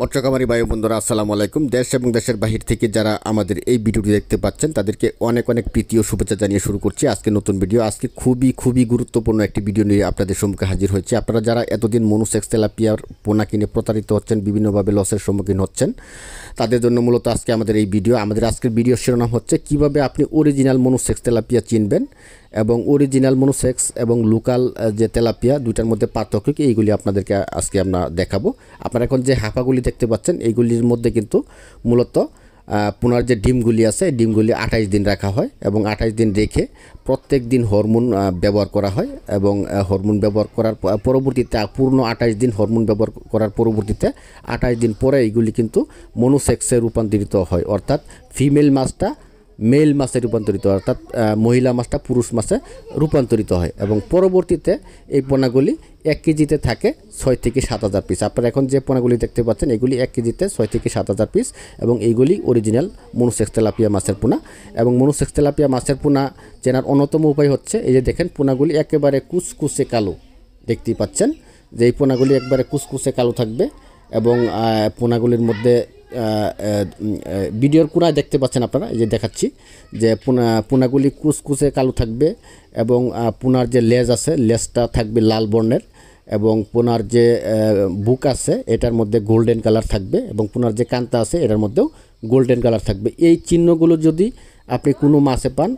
মৎস্যকামারি বায়ু বন্ধুরা আসসালামু আলাইকুম দেশ এবং দেশের বাহির থেকে যারা আমাদের এই ভিডিওটি দেখতে পাচ্ছেন তাদেরকে অনেক অনেক প্রীতি ও শুভেচ্ছা জানিয়ে শুরু করছি আজকে নতুন ভিডিও আজকে খুবই খুবই গুরুত্বপূর্ণ একটি ভিডিও নিয়ে আপনাদের সম্মুখে হাজির হয়েছে আপনারা যারা এতদিন মনুসেক্স তেলাপিয়ার পোনা কিনে প্রতারিত হচ্ছেন বিভিন্নভাবে লসের সম্মুখীন হচ্ছেন তাদের জন্য মূলত আজকে আমাদের এই ভিডিও আমাদের আজকের ভিডিও শিরোনাম হচ্ছে কিভাবে আপনি অরিজিনাল মনুসেক্স তেলাপিয়া চিনবেন এবং অরিজিনাল মনুসেক্স এবং লোকাল যে তেলাপিয়া দুইটার মধ্যে পার্থক্য কি এইগুলি আপনাদেরকে আজকে আমরা দেখাবো আপনারা এখন যে হাঁপাগুলি দেখতে পাচ্ছেন এইগুলির মধ্যে কিন্তু মূলত পুনার যে ডিমগুলি আছে ডিমগুলি আঠাশ দিন রাখা হয় এবং আঠাশ দিন রেখে প্রত্যেক দিন হরমোন ব্যবহার করা হয় এবং হরমোন ব্যবহার করার পরবর্তীতে পূর্ণ আঠাশ দিন হরমোন ব্যবহার করার পরবর্তীতে আঠাশ দিন পরে এইগুলি কিন্তু মনোসেক্সে রূপান্তরিত হয় অর্থাৎ ফিমেল মাছটা মেল মাছে রূপান্তরিত হয় অর্থাৎ মহিলা মাছটা পুরুষ মাছে রূপান্তরিত হয় এবং পরবর্তীতে এই পোনাগুলি এক কেজিতে থাকে ছয় থেকে সাত হাজার পিস আপনারা এখন যে পোনাগুলি দেখতে পাচ্ছেন এগুলি এক কেজিতে ছয় থেকে সাত হাজার পিস এবং এইগুলি অরিজিনাল মনুসেক্স তেলাপিয়া মাছের পোনা এবং মনুসেক্স তেলাপিয়া মাছের পোনা চেনার অন্যতম উপায় হচ্ছে এই যে দেখেন পোনাগুলি একেবারে কুচকুচে কালো দেখতেই পাচ্ছেন যে এই পোনাগুলি একবারে কুচকুচে কালো থাকবে এবং পোনাগুলির মধ্যে ভিডিওর কোনায় দেখতে পাচ্ছেন আপনারা এই যে দেখাচ্ছি যে পোনা পোনাগুলি কুচকুচে কালো থাকবে এবং পোনার যে লেজ আছে লেজটা থাকবে লাল বর্ণের এবং পোনার যে বুক আছে এটার মধ্যে গোল্ডেন কালার থাকবে এবং পোনার যে কান্তা আছে এটার মধ্যেও গোল্ডেন কালার থাকবে এই চিহ্নগুলো যদি আপনি কোনো মাছে পান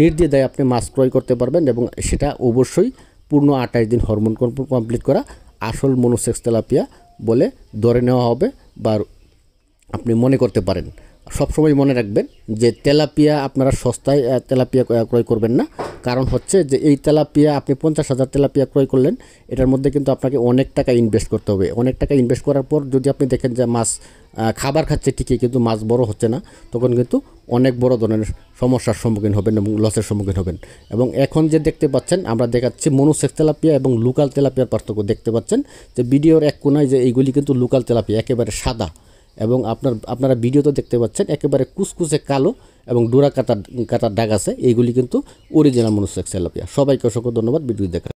নির্দ্বিধায় আপনি মাছ ক্রয় করতে পারবেন এবং সেটা অবশ্যই পূর্ণ আঠাশ দিন হরমোন কমপ্লিট করা আসল মনোসেক্স তেলাপিয়া বলে ধরে নেওয়া হবে বা আপনি মনে করতে পারেন সবসময় মনে রাখবেন যে তেলাপিয়া আপনারা সস্তায় তেলাপিয়া ক্রয় করবেন না কারণ হচ্ছে যে এই তেলাপিয়া আপনি পঞ্চাশ হাজার তেলাপিয়া ক্রয় করলেন এটার মধ্যে কিন্তু আপনাকে অনেক টাকা ইনভেস্ট করতে হবে অনেক টাকা ইনভেস্ট করার পর যদি আপনি দেখেন যে মাছ খাবার খাচ্ছে ঠিকই কিন্তু মাছ বড় হচ্ছে না তখন কিন্তু অনেক বড় ধরনের সমস্যার সম্মুখীন হবেন এবং লসের সম্মুখীন হবেন এবং এখন যে দেখতে পাচ্ছেন আমরা দেখাচ্ছি মনুসেক্স তেলাপিয়া এবং লোকাল তেলাপিয়ার পার্থক্য দেখতে পাচ্ছেন যে ভিডিওর এক কোনায় যে এইগুলি কিন্তু লোকাল তেলাপিয়া একেবারে সাদা এবং আপনার আপনারা ভিডিও তো দেখতে পাচ্ছেন একেবারে কুসকুসে কালো এবং ডোরা কাতার কাতার দাগ আছে এইগুলি কিন্তু অরিজিনাল মনুষ্য তেলাপিয়া সবাইকে অসংখ্য ধন্যবাদ ভিডিও দেখা